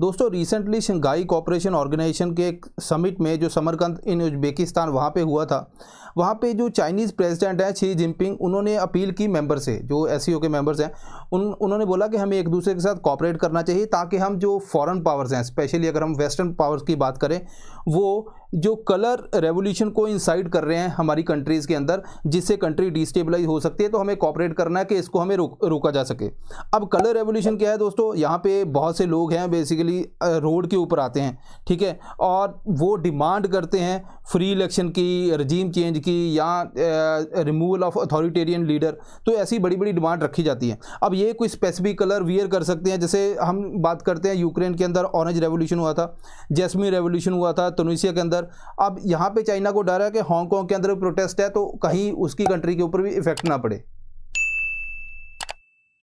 दोस्तों recently Shanghai corporation organisation के एक समिट में जो समरकंद इन उज्बेकिस्तान वहाँ पे हुआ था वहाँ पे जो चाइनीज़ प्रेसिडेंट हैं शी जिनपिंग उन्होंने अपील की मेंबर से जो एस e के मेंबर्स हैं उन उन्होंने बोला कि हमें एक दूसरे के साथ कॉपरेट करना चाहिए ताकि हम जो फॉरेन पावर्स हैं स्पेशली अगर हम वेस्टर्न पावर्स की बात करें वो जो कलर रेवोल्यूशन को इंसाइड कर रहे हैं हमारी कंट्रीज़ के अंदर जिससे कंट्री डिस्टेबलाइज हो सकती है तो हमें कॉपरेट करना है कि इसको हमें रोक रोका जा सके अब कलर रेवोल्यूशन क्या है दोस्तों यहाँ पे बहुत से लोग हैं बेसिकली रोड के ऊपर आते हैं ठीक है और वो डिमांड करते हैं फ्री इलेक्शन की रजीम चेंज की की या रिमूवल ऑफ अथॉरिटेरियन लीडर तो ऐसी बड़ी बड़ी डिमांड रखी जाती है अब ये कोई स्पेसिफिक कलर वियर कर सकते हैं जैसे हम बात करते हैं यूक्रेन के अंदर ऑरेंज रेवोल्यूशन हुआ था जैसमी रेवोल्यूशन हुआ था तुनिसिया के अंदर अब यहाँ पर चाइना को डर है कि हांगकॉन्ग के अंदर प्रोटेस्ट है तो कहीं उसकी कंट्री के ऊपर भी इफेक्ट ना पड़े